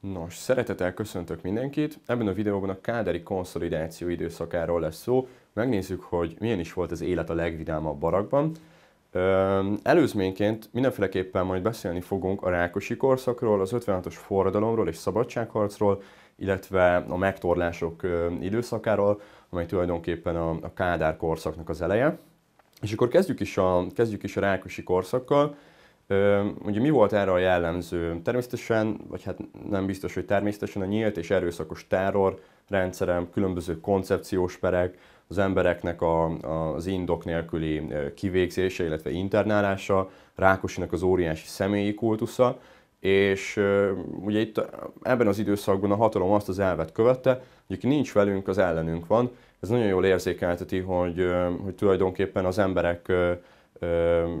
Nos, szeretettel köszöntök mindenkit. Ebben a videóban a káderi konszolidáció időszakáról lesz szó. Megnézzük, hogy milyen is volt az élet a legvidámabb barakban. Előzményként mindenféleképpen majd beszélni fogunk a Rákosi korszakról, az 56-os forradalomról és szabadságharcról, illetve a megtorlások időszakáról, amely tulajdonképpen a, a Kádár korszaknak az eleje. És akkor kezdjük is a, kezdjük is a Rákosi korszakkal. Ugye mi volt erre a jellemző? Természetesen, vagy hát nem biztos, hogy természetesen a nyílt és erőszakos terror rendszerem, különböző koncepciós perek, az embereknek a, a, az indok nélküli kivégzése, illetve internálása, Rákosinak az óriási személyi kultusza, és ugye itt ebben az időszakban a hatalom azt az elvet követte, hogy aki nincs velünk, az ellenünk van. Ez nagyon jól érzékelteti, hogy, hogy tulajdonképpen az emberek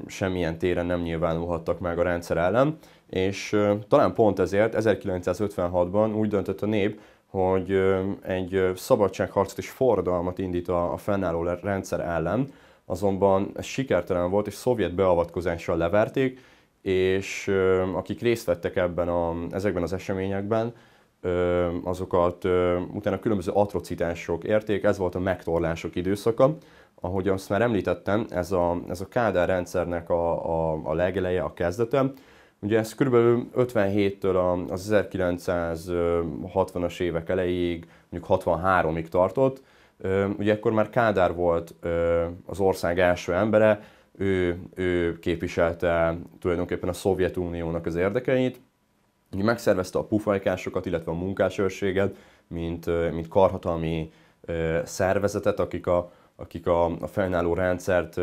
semmilyen téren nem nyilvánulhattak meg a rendszer ellen, és talán pont ezért 1956-ban úgy döntött a nép, hogy egy szabadságharcot és forradalmat indít a fennálló rendszer ellen, azonban ez sikertelen volt, és szovjet beavatkozással leverték, és akik részt vettek ebben a, ezekben az eseményekben, azokat utána különböző atrocitások érték, ez volt a megtorlások időszaka, ahogy azt már említettem, ez a, ez a Kádár rendszernek a, a, a legeleje, a kezdete. Ugye ez kb. 57-től az 1960-as évek elejéig, mondjuk 63-ig tartott. Ugye ekkor már Kádár volt az ország első embere, ő, ő képviselte tulajdonképpen a Szovjetuniónak az érdekeit, megszervezte a pufajkásokat, illetve a munkásőrséget, mint, mint karhatalmi szervezetet, akik a, akik a, a felnálló rendszert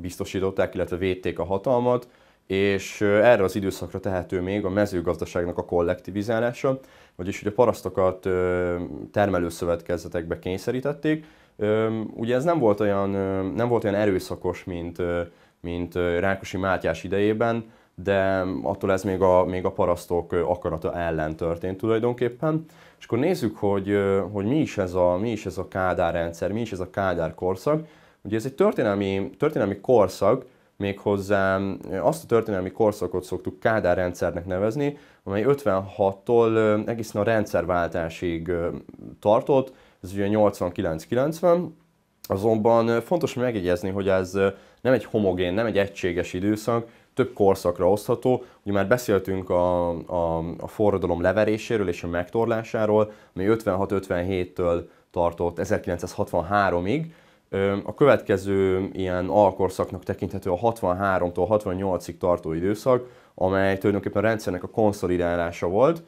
biztosították, illetve védték a hatalmat, és erre az időszakra tehető még a mezőgazdaságnak a kollektivizálása, vagyis hogy a parasztokat termelő szövetkezetekbe kényszerítették. Ugye ez nem volt olyan, nem volt olyan erőszakos, mint, mint Rákosi Mátyás idejében, de attól ez még a, még a parasztok akarata ellen történt tulajdonképpen. És akkor nézzük, hogy, hogy mi, is ez a, mi is ez a Kádár rendszer, mi is ez a Kádár korszak. Ugye ez egy történelmi, történelmi korszak, méghozzá azt a történelmi korszakot szoktuk Kádár rendszernek nevezni, amely 56-tól egészen a rendszerváltásig tartott, ez ugye 89-90, azonban fontos megjegyezni, hogy ez nem egy homogén, nem egy egységes időszak, több korszakra osztható. Ugye már beszéltünk a, a, a forradalom leveréséről és a megtorlásáról, ami 56-57-től tartott 1963-ig. A következő ilyen alkorszaknak tekinthető a 63-tól 68-ig tartó időszak, amely tulajdonképpen a rendszernek a konszolidálása volt.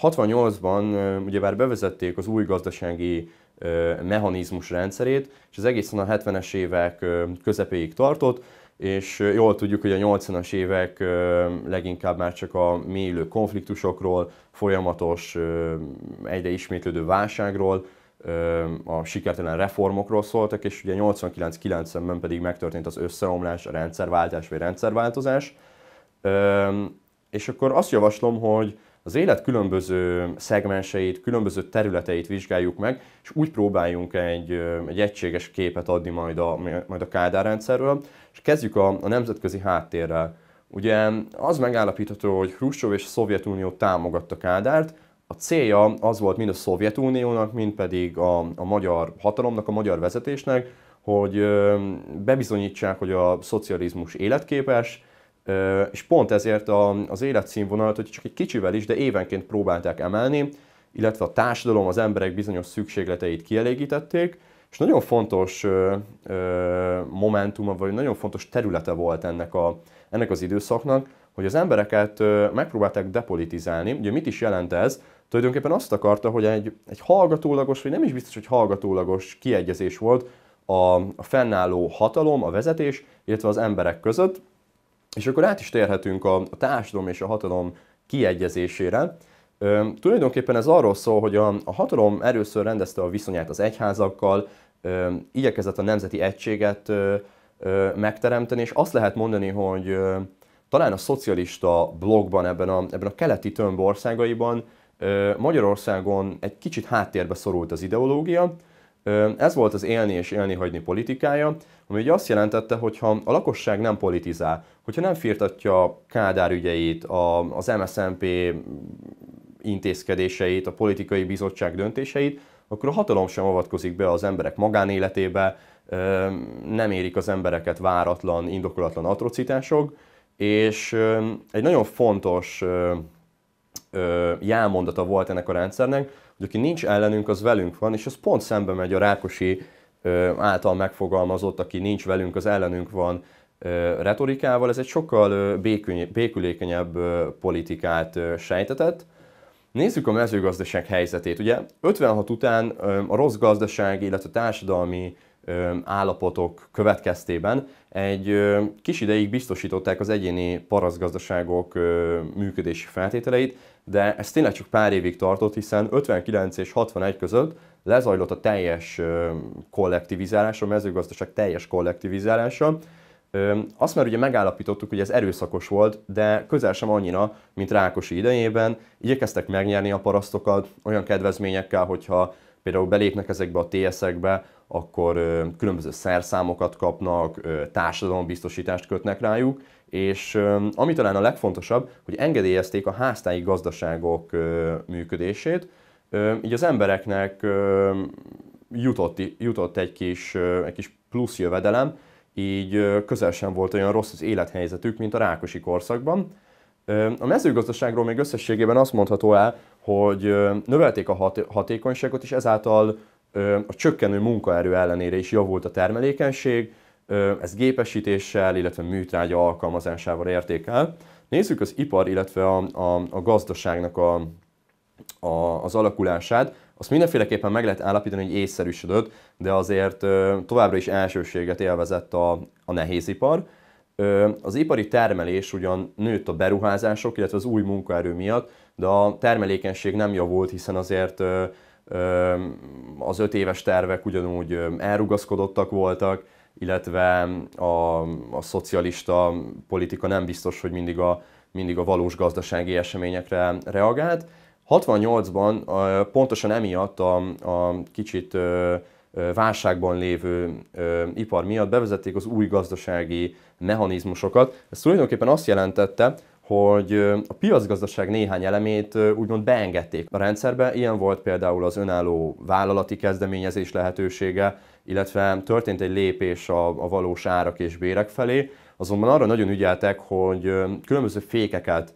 68-ban ugyebár bevezették az új gazdasági mechanizmus rendszerét, és az egészen a 70-es évek közepéig tartott és jól tudjuk, hogy a 80-as évek leginkább már csak a mélyülő konfliktusokról, folyamatos, egyre ismétlődő válságról, a sikertelen reformokról szóltak, és ugye 89-90-ben pedig megtörtént az összeomlás, a rendszerváltás vagy rendszerváltozás. És akkor azt javaslom, hogy az élet különböző szegmenseit, különböző területeit vizsgáljuk meg, és úgy próbáljunk egy, egy egységes képet adni majd a, majd a Kádár rendszerről, és kezdjük a, a nemzetközi háttérrel. Ugye az megállapítható, hogy Hruscsov és a Szovjetunió támogatta Kádárt, a célja az volt mind a Szovjetuniónak, mind pedig a, a magyar hatalomnak, a magyar vezetésnek, hogy bebizonyítsák, hogy a szocializmus életképes, és pont ezért az életszínvonalat, hogy csak egy kicsivel is, de évenként próbálták emelni, illetve a társadalom, az emberek bizonyos szükségleteit kielégítették, és nagyon fontos momentuma, vagy nagyon fontos területe volt ennek, a, ennek az időszaknak, hogy az embereket megpróbálták depolitizálni. Ugye mit is jelent ez? Tulajdonképpen azt akarta, hogy egy, egy hallgatólagos, vagy nem is biztos, hogy hallgatólagos kiegyezés volt a, a fennálló hatalom, a vezetés, illetve az emberek között, és akkor át is térhetünk a, társadalom és a hatalom kiegyezésére. Ö, tulajdonképpen ez arról szól, hogy a, a hatalom először rendezte a viszonyát az egyházakkal, ö, igyekezett a nemzeti egységet ö, ö, megteremteni, és azt lehet mondani, hogy ö, talán a szocialista blogban, ebben a, ebben a keleti tömb országaiban ö, Magyarországon egy kicsit háttérbe szorult az ideológia, ez volt az élni és élni hagyni politikája, ami ugye azt jelentette, hogy ha a lakosság nem politizál, hogyha nem firtatja Kádár ügyeit, a, az MSZNP intézkedéseit, a politikai bizottság döntéseit, akkor a hatalom sem avatkozik be az emberek magánéletébe, nem érik az embereket váratlan, indokolatlan atrocitások, és egy nagyon fontos jelmondata volt ennek a rendszernek, hogy aki nincs ellenünk, az velünk van, és ez pont szembe megy a Rákosi által megfogalmazott, aki nincs velünk, az ellenünk van retorikával, ez egy sokkal békülékenyebb politikát sejtetett. Nézzük a mezőgazdaság helyzetét. Ugye 56 után a rossz gazdaság, illetve társadalmi állapotok következtében egy kis ideig biztosították az egyéni parasztgazdaságok működési feltételeit, de ez tényleg csak pár évig tartott, hiszen 59 és 61 között lezajlott a teljes kollektivizálása, a mezőgazdaság teljes kollektivizálása, azt már ugye megállapítottuk, hogy ez erőszakos volt, de közel sem annyira, mint Rákosi idejében. Igyekeztek megnyerni a parasztokat olyan kedvezményekkel, hogyha például belépnek ezekbe a TS-ekbe, akkor különböző szerszámokat kapnak, társadalombiztosítást kötnek rájuk, és ami talán a legfontosabb, hogy engedélyezték a háztáji gazdaságok működését, így az embereknek jutott, jutott egy, kis, egy kis plusz jövedelem, így közel sem volt olyan rossz az élethelyzetük, mint a rákosi korszakban. A mezőgazdaságról még összességében azt mondható el, hogy növelték a hatékonyságot, és ezáltal a csökkenő munkaerő ellenére is javult a termelékenység, ez gépesítéssel, illetve műtrágya alkalmazásával érték el. Nézzük az ipar, illetve a, a, a gazdaságnak a, a, az alakulását, azt mindenféleképpen meg lehet állapítani, hogy észszerűsödött, de azért ö, továbbra is elsőséget élvezett a, a nehézipar. Ö, az ipari termelés ugyan nőtt a beruházások, illetve az új munkaerő miatt, de a termelékenység nem javult, hiszen azért ö, ö, az öt éves tervek ugyanúgy elrugaszkodottak voltak, illetve a, a szocialista politika nem biztos, hogy mindig a, mindig a valós gazdasági eseményekre reagált. 68-ban pontosan emiatt a, a kicsit válságban lévő ipar miatt bevezették az új gazdasági mechanizmusokat. Ez tulajdonképpen azt jelentette, hogy a piacgazdaság néhány elemét úgymond beengedték a rendszerbe. Ilyen volt például az önálló vállalati kezdeményezés lehetősége, illetve történt egy lépés a, a valós árak és bérek felé. Azonban arra nagyon ügyeltek, hogy különböző fékeket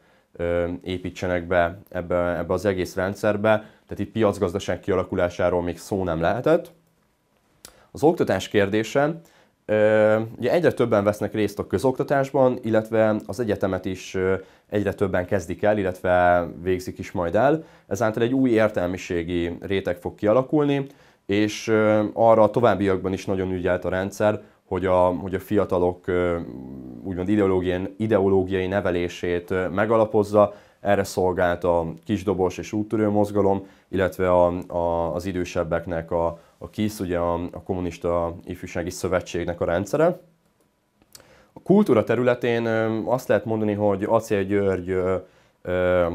építsenek be ebbe, ebbe az egész rendszerbe, tehát itt piacgazdaság kialakulásáról még szó nem lehetett. Az oktatás kérdése, ugye egyre többen vesznek részt a közoktatásban, illetve az egyetemet is egyre többen kezdik el, illetve végzik is majd el. Ezáltal egy új értelmiségi réteg fog kialakulni, és arra a továbbiakban is nagyon ügyelt a rendszer, hogy a, hogy a fiatalok úgymond ideológiai, ideológiai nevelését megalapozza. Erre szolgált a kisdobos és úttörő mozgalom, illetve a, a, az idősebbeknek a, a KISZ, ugye a, a Kommunista Ifjúsági Szövetségnek a rendszere. A kultúra területén azt lehet mondani, hogy Acél György ö,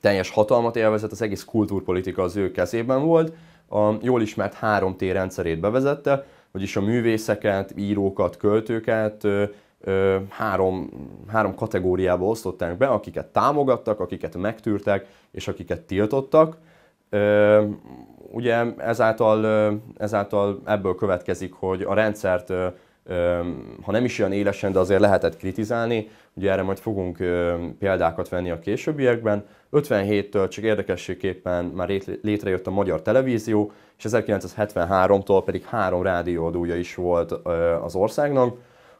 teljes hatalmat élvezett, az egész kultúrpolitika az ő kezében volt. A jól ismert három T rendszerét bevezette, vagyis a művészeket, írókat, költőket három, három kategóriába osztották be, akiket támogattak, akiket megtűrtek, és akiket tiltottak. Ugye ezáltal, ezáltal ebből következik, hogy a rendszert ha nem is olyan élesen, de azért lehetett kritizálni, ugye erre majd fogunk példákat venni a későbbiekben. 57-től csak érdekességképpen már létrejött a Magyar Televízió, és 1973-tól pedig három rádióadója is volt az országnak.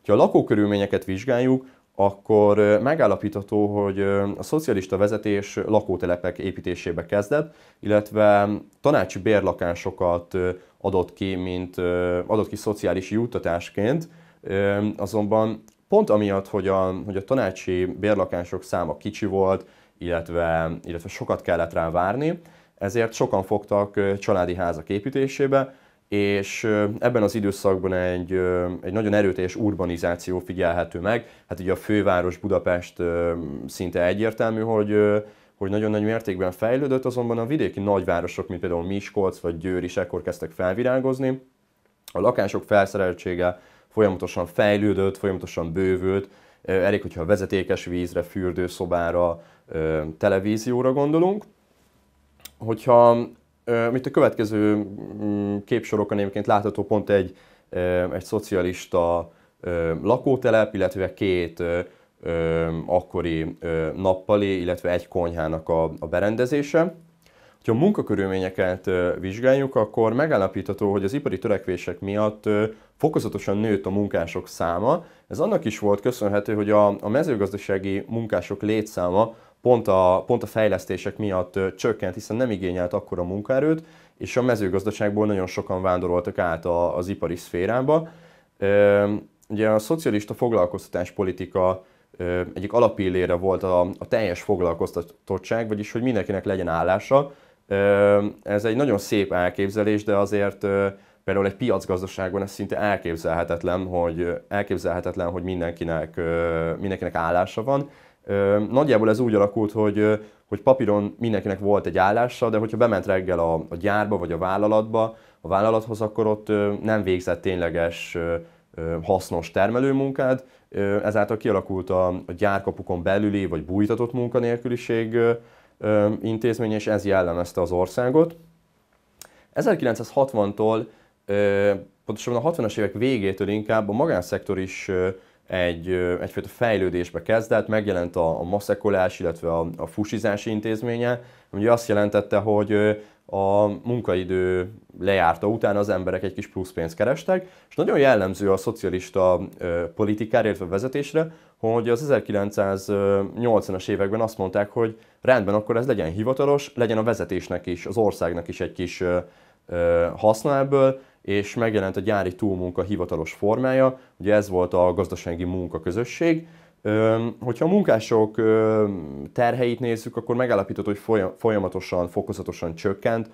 Ha a lakókörülményeket vizsgáljuk, akkor megállapítható, hogy a szocialista vezetés lakótelepek építésébe kezdett, illetve tanácsi bérlakásokat adott ki, mint adott ki szociális juttatásként, azonban pont amiatt, hogy a, hogy a tanácsi bérlakások száma kicsi volt, illetve, illetve sokat kellett rá várni, ezért sokan fogtak családi házak építésébe, és ebben az időszakban egy, egy nagyon erőteljes urbanizáció figyelhető meg. Hát ugye a főváros Budapest szinte egyértelmű, hogy hogy nagyon nagy mértékben fejlődött, azonban a vidéki nagyvárosok, mint például Miskolc vagy Győr is ekkor kezdtek felvirágozni. A lakások felszereltsége folyamatosan fejlődött, folyamatosan bővült, elég, hogyha vezetékes vízre, fürdőszobára, televízióra gondolunk. Hogyha mint a következő mm, képsorokon egyébként látható pont egy, egy szocialista lakótelep, illetve két akkori nappali, illetve egy konyhának a, a berendezése. Ha a munkakörülményeket vizsgáljuk, akkor megállapítható, hogy az ipari törekvések miatt fokozatosan nőtt a munkások száma. Ez annak is volt köszönhető, hogy a, a mezőgazdasági munkások létszáma pont a, pont a fejlesztések miatt csökkent, hiszen nem igényelt akkora munkaerőt, és a mezőgazdaságból nagyon sokan vándoroltak át az ipari szférába. Ugye a szocialista foglalkoztatás politika egyik alapillére volt a, a teljes foglalkoztatottság, vagyis hogy mindenkinek legyen állása. Ez egy nagyon szép elképzelés, de azért például egy piacgazdaságban ez szinte elképzelhetetlen, hogy, elképzelhetetlen, hogy mindenkinek, mindenkinek állása van. Nagyjából ez úgy alakult, hogy, hogy papíron mindenkinek volt egy állása, de hogyha bement reggel a, a gyárba vagy a vállalatba, a vállalathoz, akkor ott nem végzett tényleges hasznos termelőmunkát, ezáltal kialakult a, a gyárkapukon belüli vagy bújtatott munkanélküliség intézménye, és ez jellemezte az országot. 1960-tól, pontosabban a 60-as évek végétől inkább a magánszektor is egy, egyfajta fejlődésbe kezdett, megjelent a, a maszekolás, illetve a, a fusizási intézménye, ami azt jelentette, hogy a munkaidő lejárta után az emberek egy kis plusz pénzt kerestek, és nagyon jellemző a szocialista politikára, illetve vezetésre, hogy az 1980-as években azt mondták, hogy rendben, akkor ez legyen hivatalos, legyen a vezetésnek is, az országnak is egy kis haszna ebből, és megjelent a gyári túlmunka hivatalos formája, ugye ez volt a gazdasági munkaközösség. Hogyha a munkások terheit nézzük, akkor megállapított, hogy folyamatosan, fokozatosan csökkent.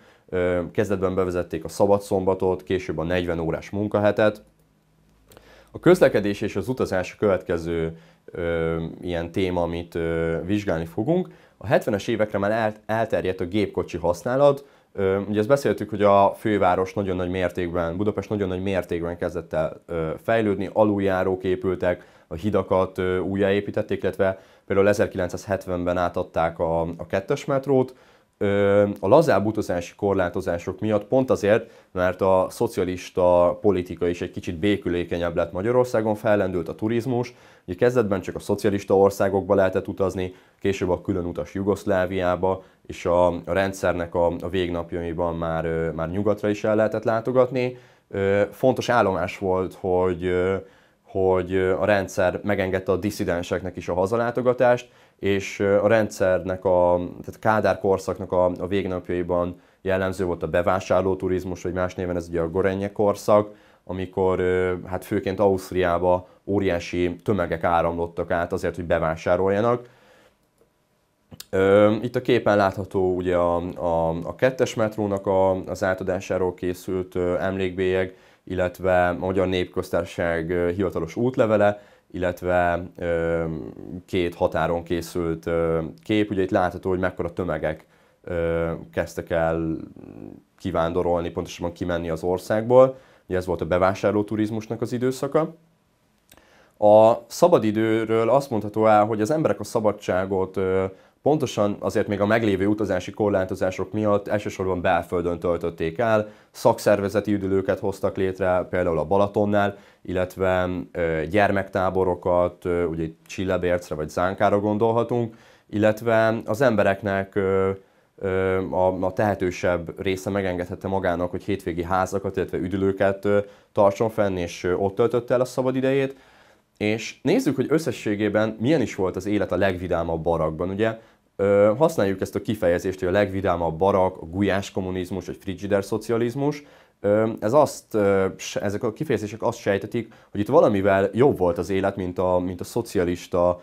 Kezdetben bevezették a szombatot, később a 40 órás munkahetet. A közlekedés és az utazás a következő ilyen téma, amit vizsgálni fogunk. A 70-es évekre már elterjedt a gépkocsi használat, Ugye ezt beszéltük, hogy a főváros nagyon nagy mértékben, Budapest nagyon nagy mértékben kezdett el fejlődni, aluljárók épültek, a hidakat újjáépítették, illetve például 1970-ben átadták a, a kettes metrót, a lazább utazási korlátozások miatt, pont azért, mert a szocialista politika is egy kicsit békülékenyebb lett Magyarországon, fellendült a turizmus, ugye kezdetben csak a szocialista országokba lehetett utazni, később a külön utas Jugoszláviába, és a, a rendszernek a, a végnapjaiban már, már nyugatra is el lehetett látogatni. Fontos állomás volt, hogy hogy a rendszer megengedte a disszidenseknek is a hazalátogatást, és a rendszernek, a, tehát a Kádár korszaknak a, a végnapjaiban jellemző volt a bevásárló turizmus, vagy más néven ez ugye a Gorenje korszak, amikor hát főként Ausztriába óriási tömegek áramlottak át azért, hogy bevásároljanak. Itt a képen látható ugye a, a, a kettes metrónak a, az átadásáról készült emlékbélyeg, illetve a Magyar Népköztársaság hivatalos útlevele, illetve két határon készült kép. Ugye itt látható, hogy mekkora tömegek kezdtek el kivándorolni, pontosabban kimenni az országból. Ugye ez volt a bevásárló turizmusnak az időszaka. A szabadidőről azt mondható el, hogy az emberek a szabadságot Pontosan azért még a meglévő utazási korlátozások miatt elsősorban belföldön töltötték el, szakszervezeti üdülőket hoztak létre, például a Balatonnál, illetve gyermektáborokat, ugye Csillebércre vagy Zánkára gondolhatunk, illetve az embereknek a, tehetősebb része megengedhette magának, hogy hétvégi házakat, illetve üdülőket tartson fenn, és ott töltötte el a szabadidejét. És nézzük, hogy összességében milyen is volt az élet a legvidámabb barakban. Ugye ö, használjuk ezt a kifejezést, hogy a legvidámabb barak, a gulyás kommunizmus, vagy frigider szocializmus. Ö, ez azt, ö, ezek a kifejezések azt sejtetik, hogy itt valamivel jobb volt az élet, mint a, mint a szocialista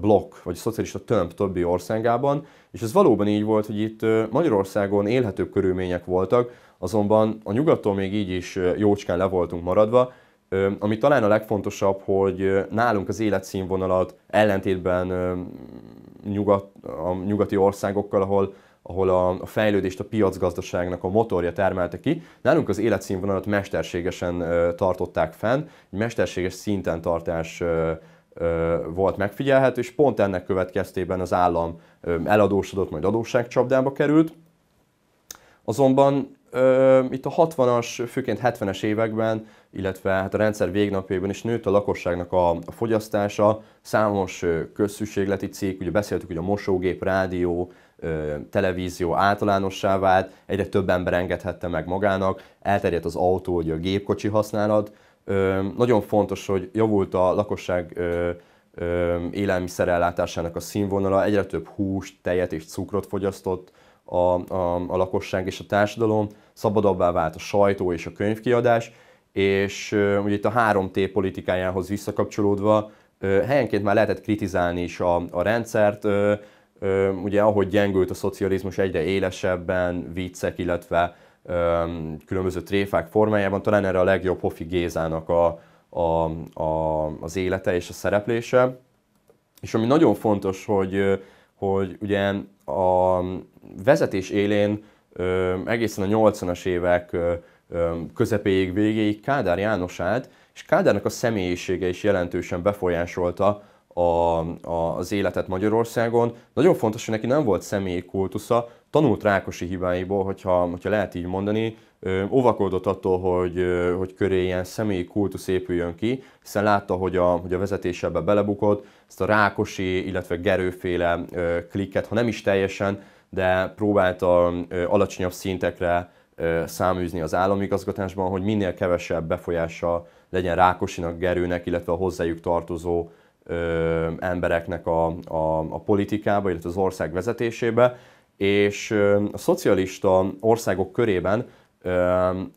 blokk, vagy a szocialista tömb többi országában, és ez valóban így volt, hogy itt Magyarországon élhetőbb körülmények voltak, azonban a nyugaton még így is jócskán le voltunk maradva, ami talán a legfontosabb, hogy nálunk az életszínvonalat ellentétben nyugat, a nyugati országokkal, ahol ahol a fejlődést a piacgazdaságnak a motorja termelte ki. Nálunk az életszínvonalat mesterségesen tartották fenn, egy mesterséges szinten tartás volt megfigyelhető, és pont ennek következtében az állam eladósodott, majd adósságcsapdába került. Azonban itt a 60-as, főként 70-es években illetve hát a rendszer végnapjaiban is nőtt a lakosságnak a fogyasztása, számos közszükségleti cég, ugye beszéltük, hogy a mosógép, rádió, televízió általánossá vált, egyre több ember engedhette meg magának, elterjedt az autó, ugye a gépkocsi használat. Nagyon fontos, hogy javult a lakosság élelmiszerellátásának a színvonala, egyre több húst, tejet és cukrot fogyasztott a, a, a lakosság és a társadalom, szabadabbá vált a sajtó és a könyvkiadás, és ugye itt a 3T politikájához visszakapcsolódva helyenként már lehetett kritizálni is a, a rendszert, ugye ahogy gyengült a szocializmus egyre élesebben, viccek, illetve különböző tréfák formájában, talán erre a legjobb Hofi Gézának a, a, a, az élete és a szereplése. És ami nagyon fontos, hogy, hogy ugye a vezetés élén egészen a 80-as évek közepéig, végéig Kádár Jánosát, és Kádárnak a személyisége is jelentősen befolyásolta a, a, az életet Magyarországon. Nagyon fontos, hogy neki nem volt személyi kultusza, tanult Rákosi hibáiból, hogyha, hogyha lehet így mondani, óvakodott attól, hogy, hogy köré ilyen személyi kultusz épüljön ki, hiszen látta, hogy a, hogy a vezetés ebbe belebukott, ezt a Rákosi, illetve Gerőféle klikket, ha nem is teljesen, de próbálta alacsonyabb szintekre száműzni az államigazgatásban, hogy minél kevesebb befolyása legyen Rákosinak, Gerőnek, illetve a hozzájuk tartozó ö, embereknek a, a, a politikába, illetve az ország vezetésébe, és ö, a szocialista országok körében ö,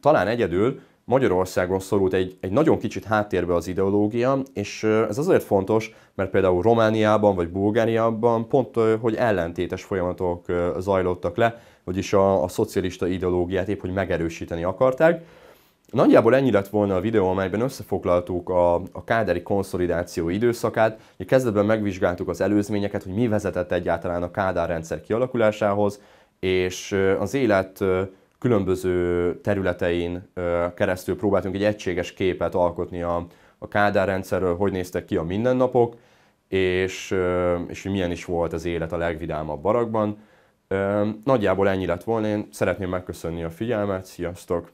talán egyedül Magyarországon szorult egy, egy nagyon kicsit háttérbe az ideológia, és ez azért fontos, mert például Romániában vagy Bulgáriában pont, hogy ellentétes folyamatok zajlottak le, vagyis a, a szocialista ideológiát épp, hogy megerősíteni akarták. Nagyjából ennyi lett volna a videó, amelyben összefoglaltuk a, a káderi konszolidáció időszakát. Ugye kezdetben megvizsgáltuk az előzményeket, hogy mi vezetett egyáltalán a kádár rendszer kialakulásához, és az élet különböző területein keresztül próbáltunk egy egységes képet alkotni a, a Kádár rendszerről, hogy néztek ki a mindennapok, és, és milyen is volt az élet a legvidámabb barakban. Nagyjából ennyi lett volna, én szeretném megköszönni a figyelmet, sziasztok!